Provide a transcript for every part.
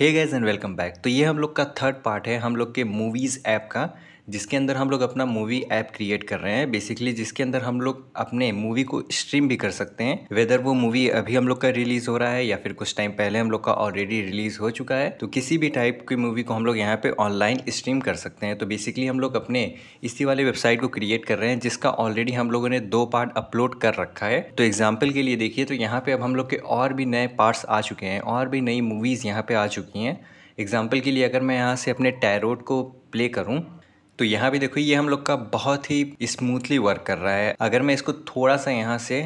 hey guys and welcome back तो ये हम लोग का थर्ड पार्ट है हम लोग के मूवीज़ ऐप का जिसके अंदर हम लोग अपना मूवी ऐप क्रिएट कर रहे हैं बेसिकली जिसके अंदर हम लोग अपने मूवी को स्ट्रीम भी कर सकते हैं वेदर वो मूवी अभी हम लोग का रिलीज हो रहा है या फिर कुछ टाइम पहले हम लोग का ऑलरेडी रिलीज हो चुका है तो किसी भी टाइप की मूवी को हम लोग यहाँ पे ऑनलाइन स्ट्रीम कर सकते हैं तो बेसिकली हम लोग अपने इसी वाले वेबसाइट को क्रिएट कर रहे हैं जिसका ऑलरेडी हम लोगों ने दो पार्ट अपलोड कर रखा है तो एग्जाम्पल के लिए देखिए तो यहाँ पे अब हम लोग के और भी नए पार्ट्स आ चुके हैं और भी नई मूवीज़ यहाँ पे आ चुकी हैं एग्जाम्पल के लिए अगर मैं यहाँ से अपने टैरोट को प्ले करूँ तो यहाँ भी देखो ये हम लोग का बहुत ही स्मूथली वर्क कर रहा है अगर मैं इसको थोड़ा सा यहाँ से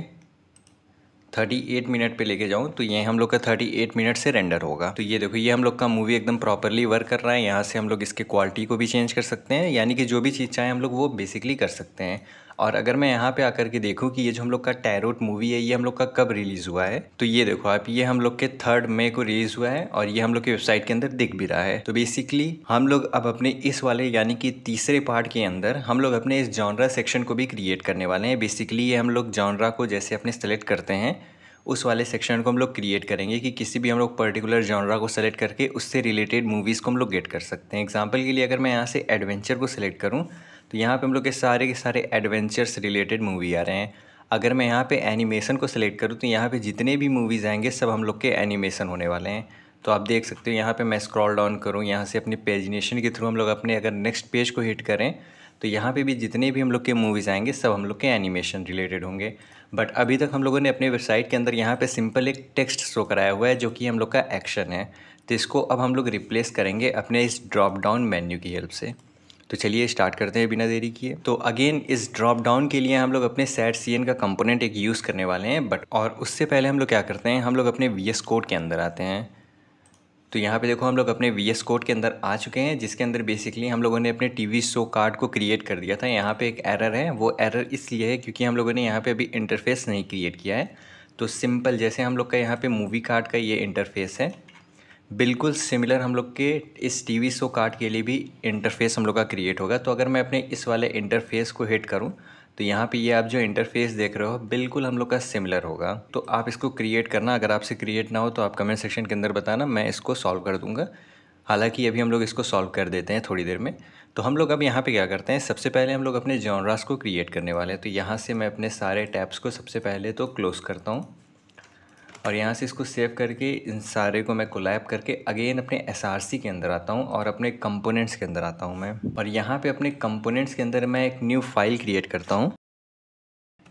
38 मिनट पे लेके जाऊँ तो ये हम लोग का 38 मिनट से रेंडर होगा तो ये देखो ये हम लोग का मूवी एकदम प्रॉपरली वर्क कर रहा है यहाँ से हम लोग इसके क्वालिटी को भी चेंज कर सकते हैं यानी कि जो भी चीज़ चाहें हम लोग वो बेसिकली कर सकते हैं और अगर मैं यहाँ पे आकर के देखूँ कि ये जो हम लोग का टैरोट मूवी है ये हम लोग का कब रिलीज़ हुआ है तो ये देखो आप ये हम लोग के थर्ड मई को रिलीज़ हुआ है और ये हम लोग की वेबसाइट के अंदर दिख भी रहा है तो बेसिकली हम लोग अब अपने इस वाले यानी कि तीसरे पार्ट के अंदर हम लोग अपने इस जॉनरा सेक्शन को भी क्रिएट करने वाले हैं बेसिकली ये हम लोग जॉनरा को जैसे अपने सेलेक्ट करते हैं उस वाले सेक्शन को हम लोग क्रिएट करेंगे कि किसी भी हम लोग पर्टिकुलर जॉनरा को सेलेक्ट करके उससे रिलेटेड मूवीज़ को हम लोग गेट कर सकते हैं एग्जाम्पल के लिए अगर मैं यहाँ से एडवेंचर को सिलेक्ट करूँ तो यहाँ पे हम लोग के सारे के सारे एडवेंचर्स रिलेटेड मूवी आ रहे हैं अगर मैं यहाँ पे एनिमेशन को सिलेक्ट करूँ तो यहाँ पे जितने भी मूवीज़ आएंगे सब हम लोग के एनिमेशन होने वाले हैं तो आप देख सकते हो यहाँ पे मैं स्क्रॉल डाउन करूँ यहाँ से अपनी पेजिनेशन के थ्रू हम लोग अपने अगर नेक्स्ट पेज को हिट करें तो यहाँ पे भी जितने भी हम लोग के मूवीज़ आएंगे सब हम लोग के एनिमेशन रिलेटेड होंगे बट अभी तक हम लोगों ने अपने वेबसाइट के अंदर यहाँ पे सिंपल एक टेक्स्ट शो कराया हुआ है जो कि हम लोग का एक्शन है तो इसको अब हम लोग रिप्लेस करेंगे अपने इस ड्रॉप डाउन मेन्यू की हेल्प से तो चलिए स्टार्ट करते हैं बिना देरी किए तो अगेन इस ड्रॉप डाउन के लिए हम लोग अपने सेट सी का कंपोनेंट एक यूज़ करने वाले हैं बट और उससे पहले हम लोग क्या करते हैं हम लोग अपने वी कोड के अंदर आते हैं तो यहाँ पे देखो हम लोग अपने वी एस कोड के अंदर आ चुके हैं जिसके अंदर बेसिकली हम लोगों ने अपने टी वी शो कार्ड को क्रिएट कर दिया था यहाँ पे एक एरर है वो एरर इसलिए है क्योंकि हम लोगों ने यहाँ पे अभी इंटरफेस नहीं क्रिएट किया है तो सिंपल जैसे हम लोग का यहाँ पे मूवी कार्ड का ये इंटरफेस है बिल्कुल सिमिलर हम लोग के इस टीवी शो कार्ड के लिए भी इंटरफेस हम लोग का क्रिएट होगा तो अगर मैं अपने इस वाले इंटरफेस को हिट करूं तो यहाँ पे ये आप जो इंटरफेस देख रहे हो बिल्कुल हम लोग का सिमिलर होगा तो आप इसको क्रिएट करना अगर आपसे क्रिएट ना हो तो आप कमेंट सेक्शन के अंदर बताना मैं इसको सॉल्व कर दूँगा हालांकि अभी हम लोग इसको सॉल्व कर देते हैं थोड़ी देर में तो हम लोग अब यहाँ पे क्या करते हैं सबसे पहले हम लोग अपने जॉनरास को क्रिएट करने वाले हैं तो यहाँ से मैं अपने सारे टैब्स को सबसे पहले तो क्लोज़ करता हूँ और यहाँ से इसको सेव करके इन सारे को मैं कोलैप करके अगेन अपने एस के अंदर आता हूँ और अपने कंपोनेंट्स के अंदर आता हूँ मैं और यहाँ पे अपने कंपोनेंट्स के अंदर मैं एक न्यू फाइल क्रिएट करता हूँ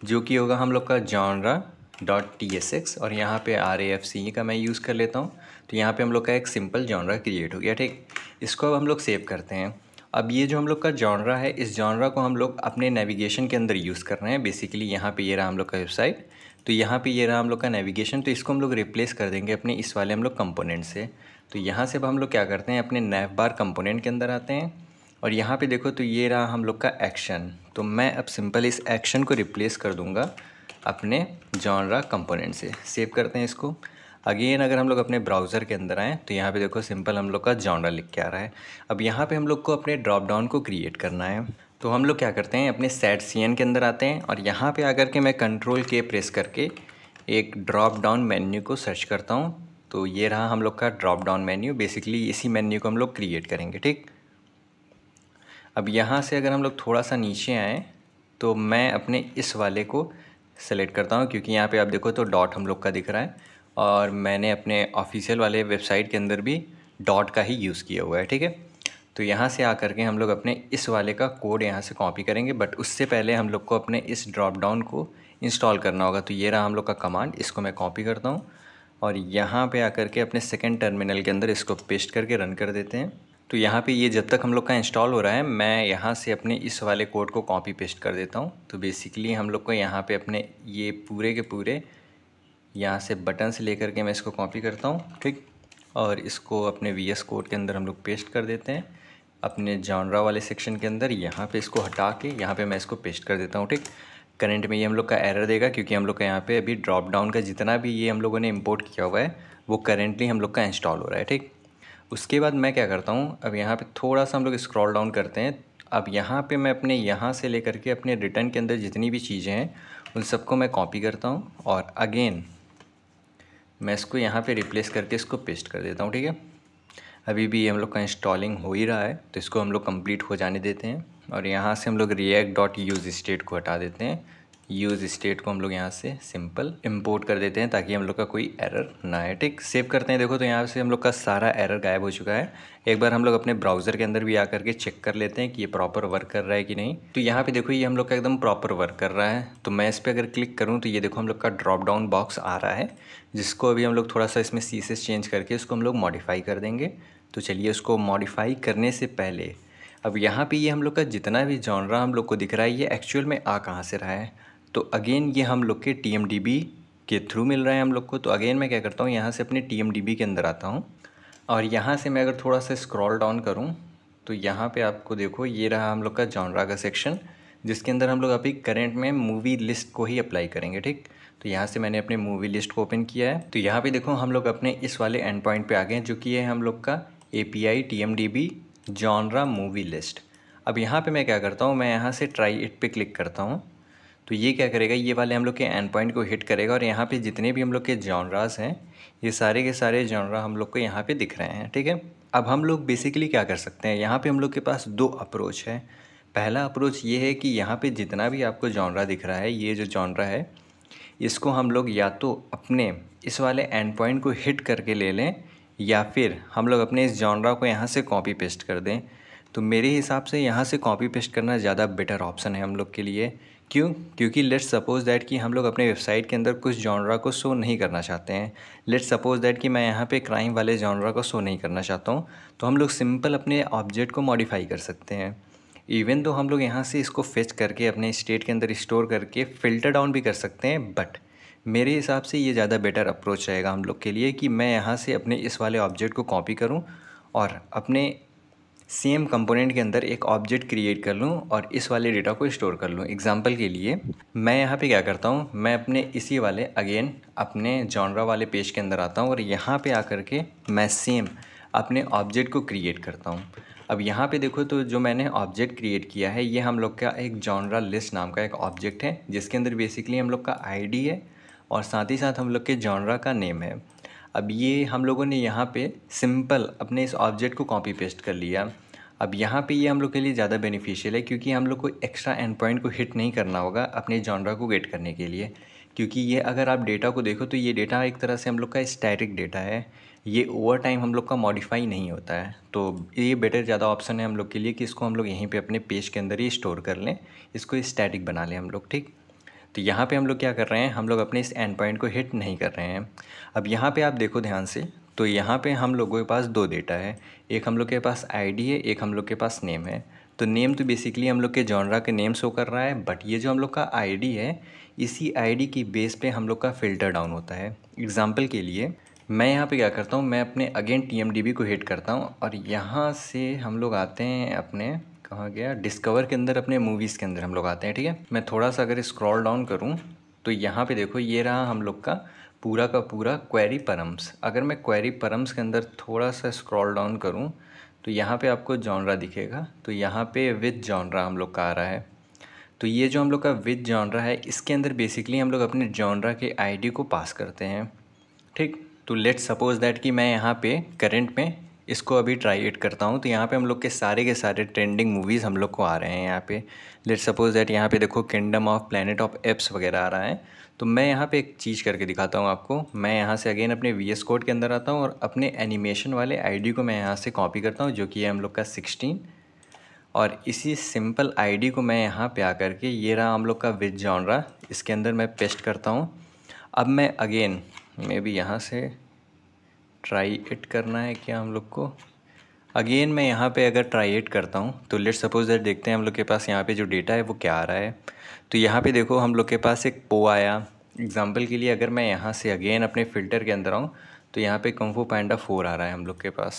जो कि होगा हम लोग का genre dot T S X और यहाँ पे आर एफ सी का मैं यूज़ कर लेता हूँ तो यहाँ पर हम लोग का एक सिंपल जॉनरा क्रिएट हो गया ठीक इसको अब हम लोग सेव करते हैं अब ये जो हम लोग का जॉनरा है इस जॉनरा को हम लोग अपने नेविगेशन के अंदर यूज़ कर रहे हैं बेसिकली यहाँ पर ये रहा हम लोग का वेबसाइट तो यहाँ पे ये रहा हम लोग का नेविगेशन तो इसको हम लोग रिप्लेस कर देंगे अपने इस वाले हम लोग कंपोनेंट से तो यहाँ से अब हम लोग क्या करते हैं अपने नैव बार कंपोनेंट के अंदर आते हैं और यहाँ पे देखो तो ये रहा हम लोग का एक्शन तो मैं अब सिंपल इस एक्शन को रिप्लेस कर दूँगा अपने जॉनरा कंपोनेंट से सेव करते हैं इसको अगेन अगर हम लोग अपने ब्राउज़र के अंदर आएँ तो यहाँ पे देखो सिंपल हम लोग का जॉनरा लिख के आ रहा है अब यहाँ पे हम लोग को अपने ड्रॉप डाउन को क्रिएट करना है तो हम लोग क्या करते हैं अपने सेट सी एन के अंदर आते हैं और यहाँ पे आकर के मैं कंट्रोल के प्रेस करके एक ड्रॉप डाउन मेन्यू को सर्च करता हूँ तो ये रहा हम लोग का ड्रॉप डाउन मेन्यू बेसिकली इसी मेन्यू को हम लोग क्रिएट करेंगे ठीक अब यहाँ से अगर हम लोग थोड़ा सा नीचे आएँ तो मैं अपने इस वाले को सेलेक्ट करता हूँ क्योंकि यहाँ पे आप देखो तो डॉट हम लोग का दिख रहा है और मैंने अपने ऑफिशियल वाले वेबसाइट के अंदर भी डॉट का ही यूज़ किया हुआ है ठीक है तो यहाँ से आकर के हम लोग अपने इस वाले का कोड यहाँ से कॉपी करेंगे बट उससे पहले हम लोग को अपने इस ड्रॉप डाउन को इंस्टॉल करना होगा तो ये रहा हम लोग का कमांड इसको मैं कॉपी करता हूँ और यहाँ पे आकर के अपने सेकेंड टर्मिनल के अंदर इसको पेस्ट करके रन कर देते हैं तो यहाँ पे ये जब तक हम लोग का इंस्टॉल हो रहा है मैं यहाँ से अपने इस वाले कोड को कॉपी पेस्ट कर देता हूँ तो बेसिकली हम लोग को यहाँ पे अपने ये पूरे के पूरे यहाँ से बटन से लेकर के मैं इसको कॉपी करता हूँ ठीक और इसको अपने वी एस कोड के अंदर हम लोग पेस्ट कर देते हैं अपने जानरा वाले सेक्शन के अंदर यहाँ पे इसको हटा के यहाँ पे मैं इसको पेस्ट कर देता हूँ ठीक करंट में ये हम लोग का एरर देगा क्योंकि हम लोग का यहाँ पे अभी ड्रॉप डाउन का जितना भी ये हम लोगों ने इम्पोर्ट किया हुआ है वो करेंटली हम लोग का इंस्टॉल हो रहा है ठीक उसके बाद मैं क्या करता हूँ अब यहाँ पर थोड़ा सा हम लोग स्क्रॉल डाउन करते हैं अब यहाँ पर मैं अपने यहाँ से लेकर के अपने रिटर्न के अंदर जितनी भी चीज़ें हैं उन सबको मैं कॉपी करता हूँ और अगेन मैं इसको यहाँ पे रिप्लेस करके इसको पेस्ट कर देता हूँ ठीक है अभी भी हम लोग का इंस्टॉलिंग हो ही रहा है तो इसको हम लोग कंप्लीट हो जाने देते हैं और यहाँ से हम लोग रिएक्ट डॉट यूज़ स्टेट को हटा देते हैं यूज़ स्टेट को हम लोग यहाँ से सिंपल इंपोर्ट कर देते हैं ताकि हम लोग का कोई एरर ना आए ठीक सेव करते हैं देखो तो यहाँ से हम लोग का सारा एरर गायब हो चुका है एक बार हम लोग अपने ब्राउज़र के अंदर भी आ करके चेक कर लेते हैं कि ये प्रॉपर वर्क कर रहा है कि नहीं तो यहाँ पे देखो ये हम लोग का एकदम प्रॉपर वर्क कर रहा है तो मैं इस पर अगर क्लिक करूँ तो ये देखो हम लोग का ड्रॉप डाउन बॉक्स आ रहा है जिसको अभी हम लोग थोड़ा सा इसमें सीसेस चेंज करके उसको हम लोग मॉडिफाई कर देंगे तो चलिए उसको मॉडिफाई करने से पहले अब यहाँ पे ये हम लोग का जितना भी जॉनरा हम लोग को दिख रहा है ये एक्चुअल में आ कहाँ से रहा है तो अगेन ये हम लोग के टी के थ्रू मिल रहा है हम लोग को तो अगेन मैं क्या करता हूँ यहाँ से अपने टी के अंदर आता हूँ और यहाँ से मैं अगर थोड़ा सा स्क्रॉल डाउन करूँ तो यहाँ पे आपको देखो ये रहा हम लोग का जॉनरा का सेक्शन जिसके अंदर हम लोग अभी करेंट में मूवी लिस्ट को ही अप्लाई करेंगे ठीक तो यहाँ से मैंने अपने मूवी लिस्ट को ओपन किया है तो यहाँ पे देखो हम लोग अपने इस वाले एंड पॉइंट पे आ गए हैं जो कि है हम लोग का A P I T M D B genre movie list अब यहाँ पे मैं क्या करता हूँ मैं यहाँ से ट्राई इट पे क्लिक करता हूँ तो ये क्या करेगा ये वाले हम लोग के एंड पॉइंट को हिट करेगा और यहाँ पे जितने भी हम लोग के जॉनराज हैं ये सारे के सारे जॉनरा हम लोग को यहाँ पे दिख रहे हैं ठीक है अब हम लोग बेसिकली क्या कर सकते हैं यहाँ पे हम लोग के पास दो अप्रोच है पहला अप्रोच ये है कि यहाँ पे जितना भी आपको जॉनरा दिख रहा है ये जो जॉनरा है इसको हम लोग या तो अपने इस वाले एंड पॉइंट को हिट करके ले लें या फिर हम लोग अपने इस जॉनरा को यहाँ से कॉपी पेस्ट कर दें तो मेरे हिसाब से यहाँ से कॉपी पेस्ट करना ज़्यादा बेटर ऑप्शन है हम लोग के लिए क्यों क्योंकि लेट्स सपोज़ दैट कि हम लोग अपने वेबसाइट के अंदर कुछ जॉनरा को शो नहीं करना चाहते हैं लेट्स सपोज़ दैट कि मैं यहाँ पे क्राइम वाले जॉनरा को शो नहीं करना चाहता हूँ तो हम लोग सिंपल अपने ऑब्जेक्ट को मॉडिफाई कर सकते हैं इवन तो हम लोग यहाँ से इसको फेच करके अपने स्टेट के अंदर स्टोर करके फ़िल्टर डाउन भी कर सकते हैं बट मेरे हिसाब से ये ज़्यादा बेटर अप्रोच रहेगा हम लोग के लिए कि मैं यहाँ से अपने इस वाले ऑब्जेक्ट को कॉपी करूँ और अपने सेम कंपोनेंट के अंदर एक ऑब्जेक्ट क्रिएट कर लूँ और इस वाले डेटा को स्टोर कर लूँ एग्जाम्पल के लिए मैं यहाँ पे क्या करता हूँ मैं अपने इसी वाले अगेन अपने जॉनरा वाले पेज के अंदर आता हूँ और यहाँ पे आकर के मैं सेम अपने ऑब्जेक्ट को क्रिएट करता हूँ अब यहाँ पे देखो तो जो मैंने ऑब्जेक्ट क्रिएट किया है ये हम लोग का एक जॉनरा लिस्ट नाम का एक ऑब्जेक्ट है जिसके अंदर बेसिकली हम लोग का आई है और साथ ही साथ हम लोग के जॉनरा का नेम है अब ये हम लोगों ने यहाँ पे सिंपल अपने इस ऑब्जेक्ट को कॉपी पेस्ट कर लिया अब यहाँ पे ये हम लोग के लिए ज़्यादा बेनिफिशियल है क्योंकि हम लोग को एक्स्ट्रा एंड पॉइंट को हिट नहीं करना होगा अपने जॉनरा को गेट करने के लिए क्योंकि ये अगर आप डेटा को देखो तो ये डेटा एक तरह से हम लोग का स्टैटिक डेटा है ये ओवर टाइम हम लोग का मॉडिफाई नहीं होता है तो ये बेटर ज़्यादा ऑप्शन है हम लोग के लिए कि इसको हम लोग यहीं पे अपने पेज के अंदर ही स्टोर कर लें इसको स्टैटिक बना लें हम लोग ठीक तो यहाँ पे हम लोग क्या कर रहे हैं हम लोग अपने इस एंड पॉइंट को हिट नहीं कर रहे हैं अब यहाँ पे आप देखो ध्यान से तो यहाँ पे हम लोगों के पास दो डेटा है एक हम लोग के पास आईडी है एक हम लोग के पास नेम है तो नेम तो बेसिकली हम लोग के जॉनरा के नेम शो कर रहा है बट ये जो हम लोग का आई है इसी आई की बेस पर हम लोग का फ़िल्टर डाउन होता है एग्ज़ाम्पल के लिए मैं यहाँ पे क्या करता हूँ मैं अपने अगेन टी को हिट करता हूँ और यहाँ से हम लोग आते हैं अपने कहाँ गया डिस्कवर के अंदर अपने मूवीज़ के अंदर हम लोग आते हैं ठीक है मैं थोड़ा सा अगर स्क्रॉल डाउन करूँ तो यहाँ पे देखो ये रहा हम लोग का पूरा का पूरा क्वेरी परम्स अगर मैं क्वेरी परम्स के अंदर थोड़ा सा स्क्रॉल डाउन करूँ तो यहाँ पे आपको जॉनरा दिखेगा तो यहाँ पे विद जॉनरा हम लोग का आ रहा है तो ये जो हम लोग का विद जॉनरा है इसके अंदर बेसिकली हम लोग अपने जॉनरा के आईडी को पास करते हैं ठीक तो लेट्स सपोज़ दैट कि मैं यहाँ पे करेंट में इसको अभी ट्राई एट करता हूँ तो यहाँ पे हम लोग के सारे के सारे ट्रेंडिंग मूवीज़ हम लोग को आ रहे हैं यहाँ पे लेट सपोज दैट यहाँ पे देखो kingdom of planet of apes वगैरह आ रहा है तो मैं यहाँ पे एक चीज़ करके दिखाता हूँ आपको मैं यहाँ से अगेन अपने वी एस कोड के अंदर आता हूँ और अपने एनिमेशन वाले आई को मैं यहाँ से कॉपी करता हूँ जो कि है हम लोग का सिक्सटीन और इसी सिंपल आईडी को मैं यहाँ पे आकर के ये रहा हम लोग का विद जॉनरा इसके अंदर मैं पेस्ट करता हूँ अब मैं अगेन मे बी यहाँ से ट्राई इट करना है क्या हम लोग को अगेन मैं यहाँ पे अगर ट्राई इट करता हूँ तो लेट सपोज दैट देखते हैं हम लोग के पास यहाँ पे जो डेटा है वो क्या आ रहा है तो यहाँ पे देखो हम लोग के पास एक पो आया एग्ज़ाम्पल के लिए अगर मैं यहाँ से अगेन अपने फ़िल्टर के अंदर आऊँ तो यहाँ पे कुम्फू पैंडा फोर आ रहा है हम लोग के पास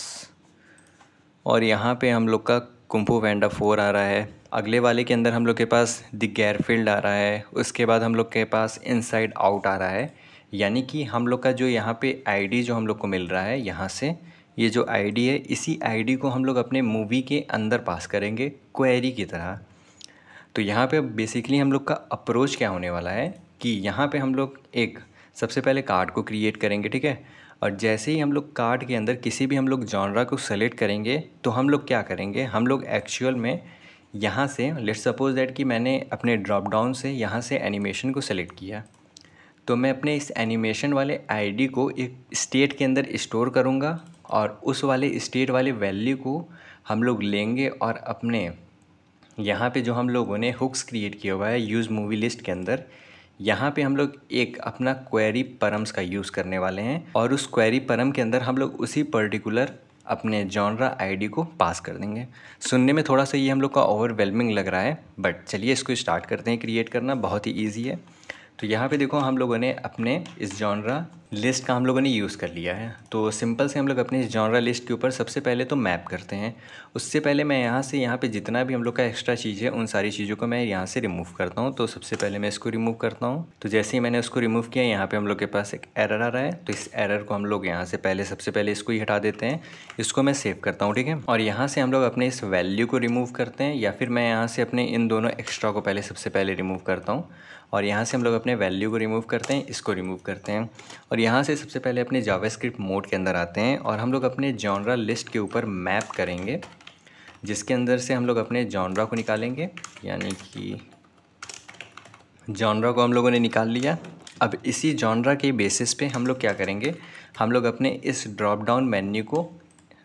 और यहाँ पर हम लोग का कुम्फू पैंडा फोर आ रहा है अगले वाले के अंदर हम लोग के पास द गैरफील्ड आ रहा है उसके बाद हम लोग के पास इनसाइड आउट आ रहा है यानी कि हम लोग का जो यहाँ पे आईडी जो हम लोग को मिल रहा है यहाँ से ये जो आईडी है इसी आईडी को हम लोग अपने मूवी के अंदर पास करेंगे क्वेरी की तरह तो यहाँ पे बेसिकली हम लोग का अप्रोच क्या होने वाला है कि यहाँ पे हम लोग एक सबसे पहले कार्ड को क्रिएट करेंगे ठीक है और जैसे ही हम लोग कार्ड के अंदर किसी भी हम लोग जॉनरा को सेलेक्ट करेंगे तो हम लोग क्या करेंगे हम लोग एक्चुअल में यहाँ से लेट्स सपोज दैट कि मैंने अपने ड्रॉप डाउन से यहाँ से एनिमेशन को सेलेक्ट किया तो मैं अपने इस एनिमेशन वाले आईडी को एक स्टेट के अंदर स्टोर करूँगा और उस वाले स्टेट वाले वैल्यू को हम लोग लेंगे और अपने यहाँ पे जो हम लोगों ने हुक्स क्रिएट किया हुआ है यूज़ मूवी लिस्ट के अंदर यहाँ पे हम लोग एक अपना क्वेरी परम्स का यूज़ करने वाले हैं और उस क्वेरी परम के अंदर हम लोग उसी पर्टिकुलर अपने जॉनरा आईडी को पास कर देंगे सुनने में थोड़ा सा ये हम लोग का ओवरवेलमिंग लग रहा है बट चलिए इसको स्टार्ट करते हैं क्रिएट करना बहुत ही ईजी है तो यहाँ पे देखो हम लोगों ने अपने इस जॉनरा लिस्ट का हम लोगों ने यूज़ कर लिया है तो सिंपल से हम लोग अपने इस जॉनरा लिस्ट के ऊपर सबसे पहले तो मैप करते हैं उससे पहले मैं यहाँ से यहाँ पे जितना भी हम लोग का एक्स्ट्रा चीज़ है उन सारी चीज़ों को मैं यहाँ से रिमूव करता हूँ तो सबसे पहले मैं इसको रिमूव करता हूँ तो जैसे ही मैंने उसको रिमूव किया यहाँ पर हम लोग के पास एक एरर आ रहा है तो इस एरर को हम लोग यहाँ से पहले सबसे पहले इसको ही हटा देते हैं इसको मैं सेव करता हूँ ठीक है और यहाँ से हम लोग अपने इस वैल्यू को रिमूव करते हैं या फिर मैं यहाँ से अपने इन दोनों एक्स्ट्रा को पहले सबसे पहले रिमूव करता हूँ और यहाँ से हम लोग अपने वैल्यू को रिमूव करते हैं इसको रिमूव करते हैं और यहाँ से सबसे पहले अपने जावास्क्रिप्ट मोड के अंदर आते हैं और हम लोग अपने जॉनरा लिस्ट के ऊपर मैप करेंगे जिसके अंदर से हम लोग अपने जॉनरा को निकालेंगे यानी कि जॉनरा को हम लोगों ने निकाल लिया अब इसी जॉनरा के बेसिस पे हम लोग क्या करेंगे हम लोग अपने इस ड्रॉप डाउन मेन्यू को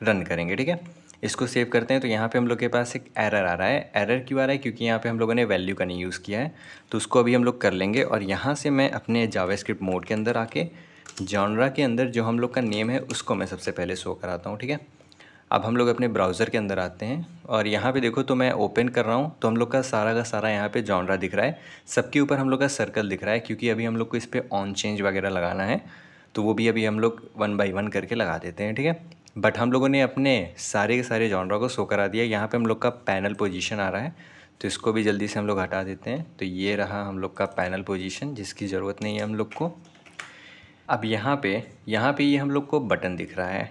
रन करेंगे ठीक है इसको सेव करते हैं तो यहाँ पे हम लोग के पास एक एरर आ रहा है एरर क्यों आ रहा है क्योंकि यहाँ पे हम लोगों ने वैल्यू का नहीं यूज़ किया है तो उसको अभी हम लोग कर लेंगे और यहाँ से मैं अपने जावास्क्रिप्ट मोड के अंदर आके जॉनरा के अंदर जो हम लोग का नेम है उसको मैं सबसे पहले शो कराता हूँ ठीक है अब हम लोग अपने ब्राउज़र के अंदर आते हैं और यहाँ पे देखो तो मैं ओपन कर रहा हूँ तो हम लोग का सारा का सारा यहाँ पे जॉनरा दिख रहा है सबके ऊपर हम लोग का सर्कल दिख रहा है क्योंकि अभी हम लोग को इस पर ऑन चेंज वगैरह लगाना है तो वो भी अभी हम लोग वन बाई वन करके लगा देते हैं ठीक है बट हम लोगों ने अपने सारे के सारे जॉनरा को सो करा दिया यहाँ पे हम लोग का पैनल पोजीशन आ रहा है तो इसको भी जल्दी से हम लोग हटा देते हैं तो ये रहा हम लोग का पैनल पोजीशन जिसकी ज़रूरत नहीं है हम लोग को अब यहाँ पे यहाँ पे ये हम लोग को बटन दिख रहा है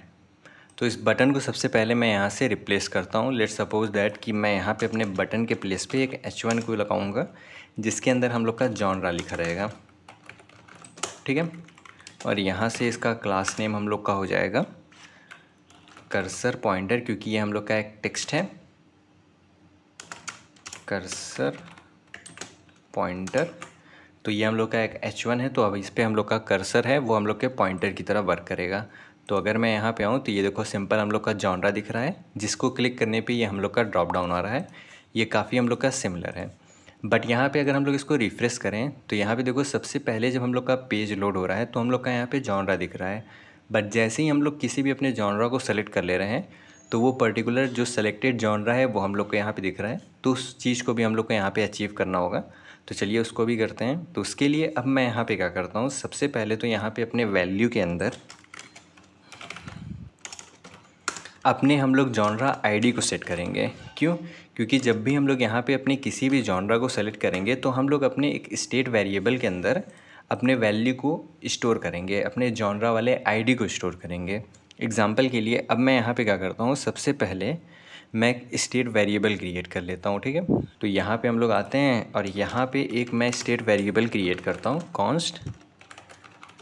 तो इस बटन को सबसे पहले मैं यहाँ से रिप्लेस करता हूँ लेट सपोज दैट कि मैं यहाँ पर अपने बटन के प्लेस पर एक एच वन को लगाऊँगा जिसके अंदर हम लोग का जॉनरा लिखा रहेगा ठीक है और यहाँ से इसका क्लास नेम हम लोग का हो जाएगा कर्सर पॉइंटर क्योंकि ये हम लोग का एक टेक्स्ट है कर्सर पॉइंटर तो ये हम लोग का एक एच वन है तो अब इस पर हम लोग का कर्सर है वो हम लोग के पॉइंटर की तरह वर्क करेगा तो अगर मैं यहाँ पे आऊँ तो ये देखो सिंपल हम लोग का जॉनरा दिख रहा है जिसको क्लिक करने पे ये हम लोग का ड्रॉप डाउन आ रहा है ये काफ़ी हम लोग का सिमिलर है बट यहाँ पे अगर हम लोग इसको रिफ़्रेश करें तो यहाँ पे देखो सबसे पहले जब हम लोग का पेज लोड हो रहा है तो हम लोग का यहाँ पे जॉनरा दिख रहा है बट जैसे ही हम लोग किसी भी अपने जॉनरा को सेलेक्ट कर ले रहे हैं तो वो पर्टिकुलर जो सेलेक्टेड जॉनरा है वो हम लोग को यहाँ पे दिख रहा है तो उस चीज़ को भी हम लोग को यहाँ पे अचीव करना होगा तो चलिए उसको भी करते हैं तो उसके लिए अब मैं यहाँ पे क्या करता हूँ सबसे पहले तो यहाँ पे अपने वैल्यू के अंदर अपने हम लोग जॉनरा आईडी को सेट करेंगे क्यों क्योंकि जब भी हम लोग यहाँ पर अपने किसी भी जॉनरा को सेलेक्ट करेंगे तो हम लोग अपने एक स्टेट वेरिएबल के अंदर अपने वैल्यू को स्टोर करेंगे अपने जॉनरा वाले आईडी को स्टोर करेंगे एग्ज़ाम्पल के लिए अब मैं यहाँ पे क्या करता हूँ सबसे पहले मैं स्टेट वेरिएबल क्रिएट कर लेता हूँ ठीक है तो यहाँ पे हम लोग आते हैं और यहाँ पे एक मैं स्टेट वेरिएबल क्रिएट करता हूँ कॉन्स्ट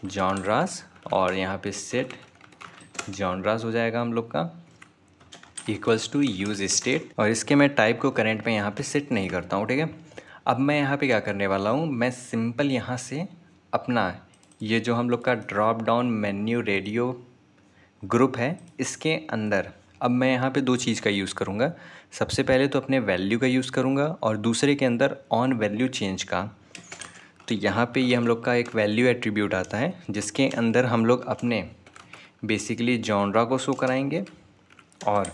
जॉनरास और यहाँ पे सेट जॉनरास हो जाएगा हम लोग का इक्वल्स टू यूज़ स्टेट और इसके मैं टाइप को करेंट में यहाँ पे सेट नहीं करता हूँ ठीक है अब मैं यहाँ पे क्या करने वाला हूँ मैं सिंपल यहाँ से अपना ये जो हम लोग का drop down menu radio group है इसके अंदर अब मैं यहाँ पे दो चीज़ का यूज़ करूँगा सबसे पहले तो अपने वैल्यू का यूज़ करूँगा और दूसरे के अंदर ऑन वैल्यू चेंज का तो यहाँ पे ये हम लोग का एक वैल्यू एट्रीब्यूट आता है जिसके अंदर हम लोग अपने बेसिकली जॉनरा को शो कराएंगे और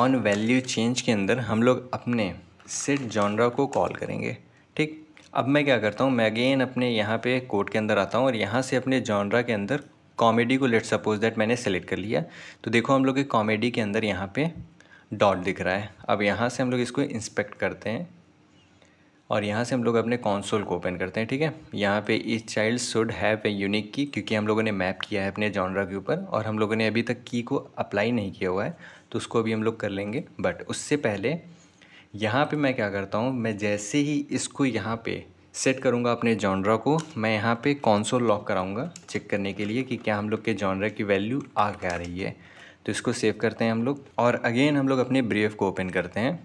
ऑन वैल्यू चेंज के अंदर हम लोग अपने सेट जॉनरा को कॉल करेंगे अब मैं क्या करता हूँ मैं अगेन अपने यहाँ पे कोड के अंदर आता हूँ और यहाँ से अपने जॉनरा के अंदर कॉमेडी को लेट सपोज दैट मैंने सेलेक्ट कर लिया तो देखो हम लोग के कॉमेडी के अंदर यहाँ पे डॉट दिख रहा है अब यहाँ से हम लोग इसको इंस्पेक्ट करते हैं और यहाँ से हम लोग अपने कॉन्सोल को ओपन करते हैं ठीक है यहाँ पे इस child should have a unique key क्योंकि हम लोगों ने मैप किया है अपने जॉनरा के ऊपर और हम लोगों ने अभी तक की को अप्लाई नहीं किया हुआ है तो उसको अभी हम लोग कर लेंगे बट उससे पहले यहाँ पे मैं क्या करता हूँ मैं जैसे ही इसको यहाँ पे सेट करूँगा अपने जॉनरा को मैं यहाँ पे कॉन्सोल लॉक कराऊँगा चेक करने के लिए कि क्या हम लोग के जॉनरा की वैल्यू आ क्या रही है तो इसको सेव करते हैं हम लोग और अगेन हम लोग अपने ब्रेफ को ओपन करते हैं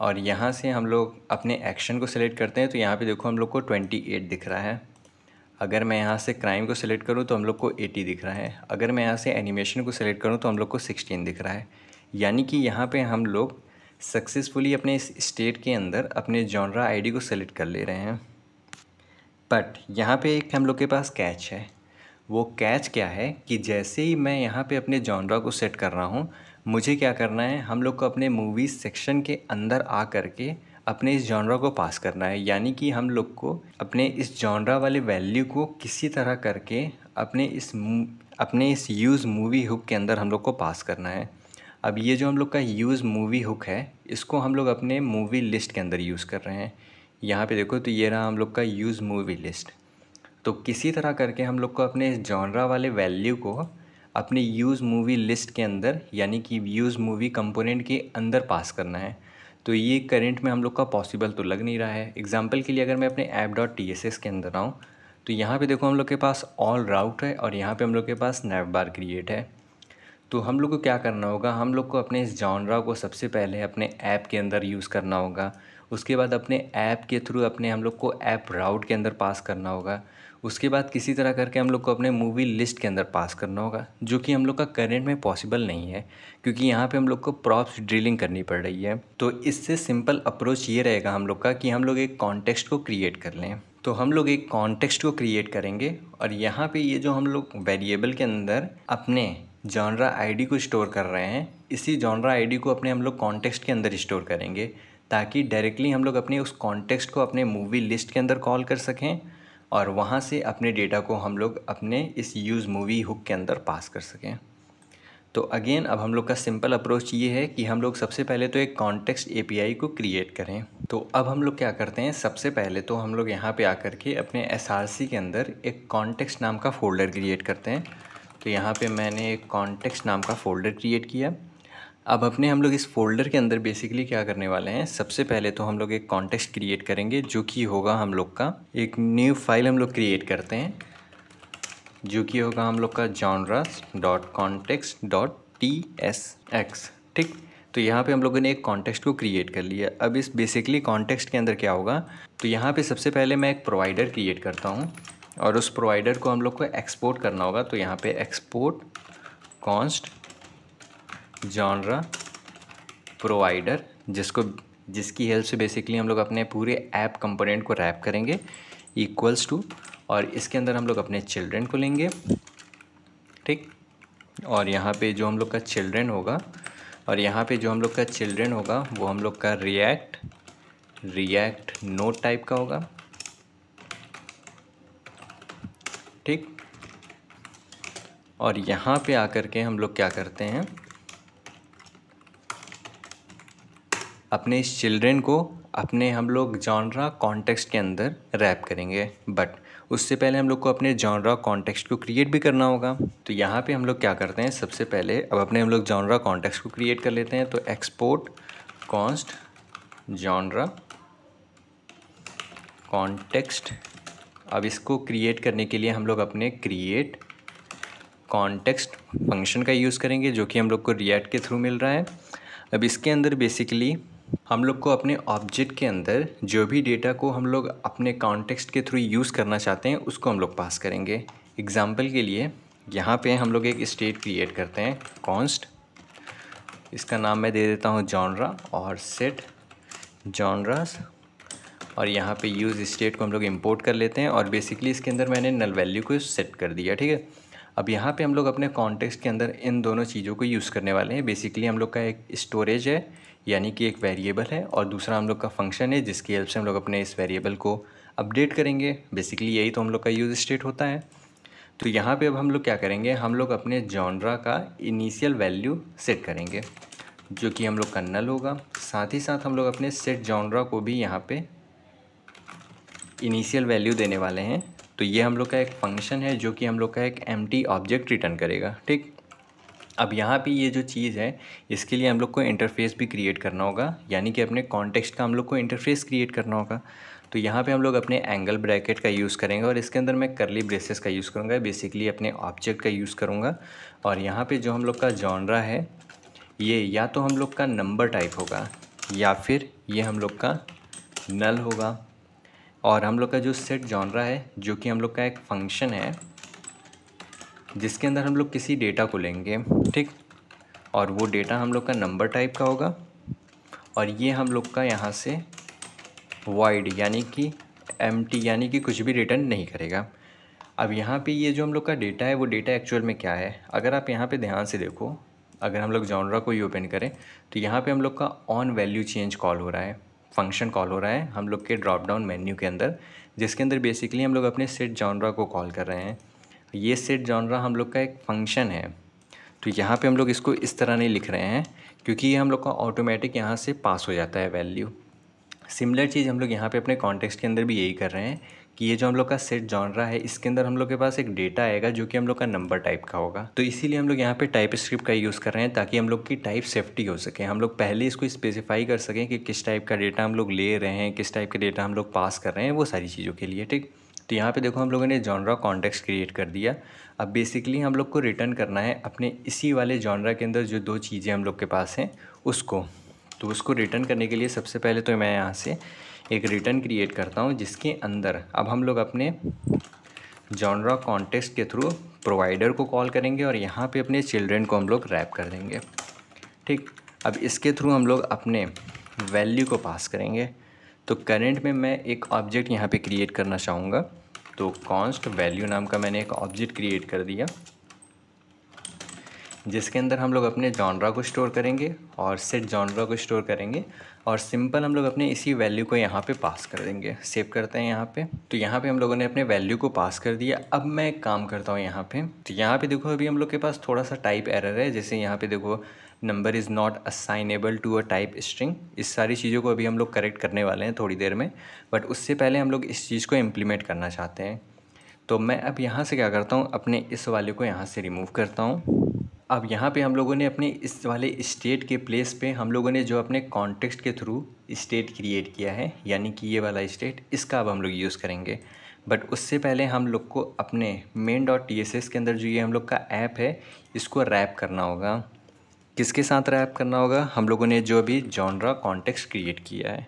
और यहाँ से हम लोग अपने एक्शन को सिलेक्ट करते हैं तो यहाँ पर देखो हम लोग को ट्वेंटी दिख रहा है अगर मैं यहाँ से क्राइम को सिलेक्ट करूँ तो हम लोग को 80 दिख रहा है अगर मैं यहाँ से एनिमेशन को सिलेक्ट करूँ तो हम लोग को 16 दिख रहा है यानी कि यहाँ पे हम लोग सक्सेसफुली अपने इस स्टेट के अंदर अपने जॉनरा आईडी को सेलेक्ट कर ले रहे हैं बट यहाँ पे एक हम लोग के पास कैच है वो कैच क्या है कि जैसे ही मैं यहाँ पे अपने जॉनरा को सेट कर रहा हूँ मुझे क्या करना है हम लोग को अपने मूवी सेक्शन के अंदर आ करके अपने इस जॉनरा को पास करना है यानी कि हम लोग को अपने इस जॉनरा वाले वैल्यू को किसी तरह करके अपने इस अपने इस यूज़ मूवी हुक के अंदर हम लोग को पास करना है अब ये जो हम लोग का यूज़ मूवी हुक है इसको हम लोग अपने मूवी लिस्ट के अंदर यूज़ कर रहे हैं यहाँ पे देखो तो ये रहा हम लोग का यूज़ मूवी लिस्ट तो किसी तरह करके हम लोग को अपने इस जॉनरा वाले वैल्यू को अपने यूज़ मूवी लिस्ट के अंदर यानी कि यूज़ मूवी कंपोनेंट के अंदर पास करना है तो ये करेंट में हम लोग का पॉसिबल तो लग नहीं रहा है एग्जाम्पल के लिए अगर मैं अपने app dot T S S के अंदर आऊँ तो यहाँ पे देखो हम लोग के पास ऑल राउट है और यहाँ पे हम लोग के पास नैप बार क्रिएट है तो हम लोग को क्या करना होगा हम लोग को अपने इस जॉनरा को सबसे पहले अपने ऐप के अंदर यूज़ करना होगा उसके बाद अपने ऐप के थ्रू अपने हम लोग को ऐप राउट के अंदर पास करना होगा उसके बाद किसी तरह करके हम लोग को अपने मूवी लिस्ट के अंदर पास करना होगा जो कि हम लोग का करेंट में पॉसिबल नहीं है क्योंकि यहाँ पे हम लोग को प्रॉप्स ड्रिलिंग करनी पड़ रही है तो इससे सिंपल अप्रोच ये रहेगा हम लोग का कि हम लोग एक कॉन्टेक्स्ट को क्रिएट कर लें तो हम लोग एक कॉन्टेक्स्ट को क्रिएट करेंगे और यहाँ पे ये जो हम लोग वेरिएबल के अंदर अपने जॉनरा आईडी को स्टोर कर रहे हैं इसी जॉनरा आईडी को अपने हम लोग कॉन्टेक्स्ट के अंदर स्टोर करेंगे ताकि डायरेक्टली हम लोग अपने उस कॉन्टेक्स्ट को अपने मूवी लिस्ट के अंदर कॉल कर सकें और वहाँ से अपने डेटा को हम लोग अपने इस यूज़ मूवी हुक के अंदर पास कर सकें तो अगेन अब हम लोग का सिंपल अप्रोच ये है कि हम लोग सबसे पहले तो एक कॉन्टेक्स्ट एपीआई को क्रिएट करें तो अब हम लोग क्या करते हैं सबसे पहले तो हम लोग यहाँ पे आकर के अपने एसआरसी के अंदर एक कॉन्टेक्स्ट नाम का फोल्डर क्रिएट करते हैं तो यहाँ पे मैंने एक कॉन्टेक्स्ट नाम का फ़ोल्डर क्रिएट किया अब अपने हम लोग इस फोल्डर के अंदर बेसिकली क्या करने वाले हैं सबसे पहले तो हम लोग एक कॉन्टेक्स्ट क्रिएट करेंगे जो कि होगा हम लोग का एक न्यू फाइल हम लोग क्रिएट करते हैं जो कि होगा हम लोग का genres dot context dot T S X ठीक तो यहाँ पे हम लोगों ने एक कॉन्टेक्स्ट को क्रिएट कर लिया अब इस बेसिकली कॉन्टेक्स्ट के अंदर क्या होगा तो यहाँ पे सबसे पहले मैं एक प्रोवाइडर क्रिएट करता हूँ और उस प्रोवाइडर को हम लोग को एक्सपोर्ट करना होगा तो यहाँ पे एक्सपोर्ट कॉन्स्ट जॉनरा प्रोवाइडर जिसको जिसकी हेल्प से बेसिकली हम लोग अपने पूरे ऐप कंपोनेंट को रैप करेंगे इक्वल्स टू और इसके अंदर हम लोग अपने चिल्ड्रेन को लेंगे ठीक और यहाँ पे जो हम लोग का चिल्ड्रेन होगा और यहाँ पे जो हम लोग का चिल्ड्रेन होगा वो हम लोग का रिएक्ट रिएक्ट नोट टाइप का होगा ठीक और यहाँ पे आकर के हम लोग क्या करते हैं अपने इस चिल्ड्रेन को अपने हम लोग जॉनरा कॉन्टेक्स्ट के अंदर रैप करेंगे बट उससे पहले हम लोग को अपने जॉनरा कॉन्टेक्स्ट को क्रिएट भी करना होगा तो यहाँ पे हम लोग क्या करते हैं सबसे पहले अब अपने हम लोग जॉनरा कॉन्टेक्स्ट को क्रिएट कर लेते हैं तो एक्सपोर्ट कॉन्स्ट जॉनरा कॉन्टेक्स्ट अब इसको क्रिएट करने के लिए हम लोग अपने क्रिएट कॉन्टेक्स्ट फंक्शन का यूज़ करेंगे जो कि हम लोग को रिएक्ट के थ्रू मिल रहा है अब इसके अंदर बेसिकली हम लोग को अपने ऑब्जेक्ट के अंदर जो भी डेटा को हम लोग अपने कॉन्टेक्स्ट के थ्रू यूज़ करना चाहते हैं उसको हम लोग पास करेंगे एग्ज़ाम्पल के लिए यहाँ पे हम लोग एक स्टेट क्रिएट करते हैं कॉन्स्ट इसका नाम मैं दे देता हूँ जॉनरा और सेट जॉनरास और यहाँ पे यूज़ स्टेट को हम लोग इम्पोर्ट कर लेते हैं और बेसिकली इसके अंदर मैंने नल वैल्यू को सेट कर दिया ठीक है अब यहाँ पे हम लोग अपने कॉन्टेक्स्ट के अंदर इन दोनों चीज़ों को यूज़ करने वाले हैं बेसिकली हम लोग का एक स्टोरेज है यानी कि एक वेरिएबल है और दूसरा हम लोग का फंक्शन है जिसकी हेल्प से हम लोग अपने इस वेरिएबल को अपडेट करेंगे बेसिकली यही तो हम लोग का यूज़ स्टेट होता है तो यहाँ पे अब हम लोग क्या करेंगे हम लोग अपने जॉनरा का इनिशियल वैल्यू सेट करेंगे जो कि हम लोग का नल होगा साथ ही साथ हम लोग अपने सेट जॉनरा को भी यहाँ पे इनिशियल वैल्यू देने वाले हैं तो ये हम लोग का एक फंक्शन है जो कि हम लोग का एक एम ऑब्जेक्ट रिटर्न करेगा ठीक अब यहाँ पे ये जो चीज़ है इसके लिए हम लोग को इंटरफेस भी क्रिएट करना होगा यानी कि अपने कॉन्टेक्स्ट का हम लोग को इंटरफेस क्रिएट करना होगा तो यहाँ पे हम लोग अपने एंगल ब्रैकेट का यूज़ करेंगे और इसके अंदर मैं करली ब्रेसेस का यूज़ करूँगा बेसिकली अपने ऑब्जेक्ट का यूज़ करूँगा और यहाँ पर जो हम लोग का जॉनरा है ये या तो हम लोग का नंबर टाइप होगा या फिर ये हम लोग का नल होगा और हम लोग का जो सेट जॉनरा है जो कि हम लोग का एक फंक्शन है जिसके अंदर हम लोग किसी डेटा को लेंगे ठीक और वो डेटा हम लोग का नंबर टाइप का होगा और ये हम लोग का यहाँ से वाइड यानी कि एम यानी कि कुछ भी रिटर्न नहीं करेगा अब यहाँ पे ये जो हम लोग का डेटा है वो डेटा एक्चुअल में क्या है अगर आप यहाँ पे ध्यान से देखो अगर हम लोग जॉनरा को ही ओपन करें तो यहाँ पे हम लोग का ऑन वैल्यू चेंज कॉल हो रहा है फंक्शन कॉल हो रहा है हम लोग के ड्रॉप डाउन मेन्यू के अंदर जिसके अंदर बेसिकली हम लोग अपने सेट जॉनरा को कॉल कर रहे हैं ये सेट जॉनरा हम लोग का एक फंक्शन है तो यहाँ पे हम लोग इसको इस तरह नहीं लिख रहे हैं क्योंकि ये हम लोग का ऑटोमेटिक यहाँ से पास हो जाता है वैल्यू सिमिलर चीज़ हम लोग यहाँ पे अपने कॉन्टेक्स्ट के अंदर भी यही कर रहे हैं कि ये जो हम लोग का सेट जॉनरा है इसके अंदर हम लोग के पास एक डेटा आएगा जो कि हम लोग का नंबर टाइप का होगा तो इसीलिए हम लोग यहाँ पे टाइप स्क्रिप्ट का यूज़ कर रहे हैं ताकि हम लोग की टाइप सेफ्टी हो सके हम लोग पहले इसको स्पेसिफाई कर सकें कि किस टाइप का डेटा हम लोग ले रहे हैं किस टाइप का डेटा हम लोग पास कर रहे हैं वो सारी चीज़ों के लिए ठीक तो यहाँ पे देखो हम लोगों ने जॉनरा कॉन्टेक्स्ट क्रिएट कर दिया अब बेसिकली हम लोग को रिटर्न करना है अपने इसी वाले जॉनरा के अंदर जो दो चीज़ें हम लोग के पास हैं उसको तो उसको रिटर्न करने के लिए सबसे पहले तो मैं यहाँ से एक रिटर्न क्रिएट करता हूँ जिसके अंदर अब हम लोग अपने जॉनरा कॉन्टेक्स्ट के थ्रू प्रोवाइडर को कॉल करेंगे और यहाँ पे अपने चिल्ड्रेन को हम लोग रैप कर देंगे ठीक अब इसके थ्रू हम लोग अपने वैल्यू को पास करेंगे तो करेंट में मैं एक ऑब्जेक्ट यहाँ पे क्रिएट करना चाहूँगा तो कॉन्स्ट वैल्यू नाम का मैंने एक ऑब्जेक्ट क्रिएट कर दिया जिसके अंदर हम लोग अपने जॉनरा को स्टोर करेंगे और सेट जॉनरा को स्टोर करेंगे और सिंपल हम लोग अपने इसी वैल्यू को यहाँ पे पास कर देंगे सेव करते हैं यहाँ पे तो यहाँ पे हम लोगों ने अपने वैल्यू को पास कर दिया अब मैं एक काम करता हूँ यहाँ पे तो यहाँ पे देखो अभी हम लोग के पास थोड़ा सा टाइप एरर है जैसे यहाँ पे देखो number is not assignable to a type string इस सारी चीज़ों को अभी हम लोग करेक्ट करने वाले हैं थोड़ी देर में बट उससे पहले हम लोग इस चीज़ को इम्प्लीमेंट करना चाहते हैं तो मैं अब यहाँ से क्या करता हूँ अपने इस वाले को यहाँ से रिमूव करता हूँ अब यहाँ पे हम लोगों ने अपने इस वाले स्टेट के प्लेस पे हम लोगों ने जो अपने कॉन्टेक्स्ट के थ्रू स्टेट क्रिएट किया है यानी कि ये वाला स्टेट इसका अब हम लोग यूज़ करेंगे बट उससे पहले हम लोग को अपने main dot T S S के अंदर जो ये हम लोग का ऐप है इसको रैप करना होगा किसके साथ रैप करना होगा हम लोगों ने जो अभी जॉनरा कॉन्टेक्स्ट क्रिएट किया है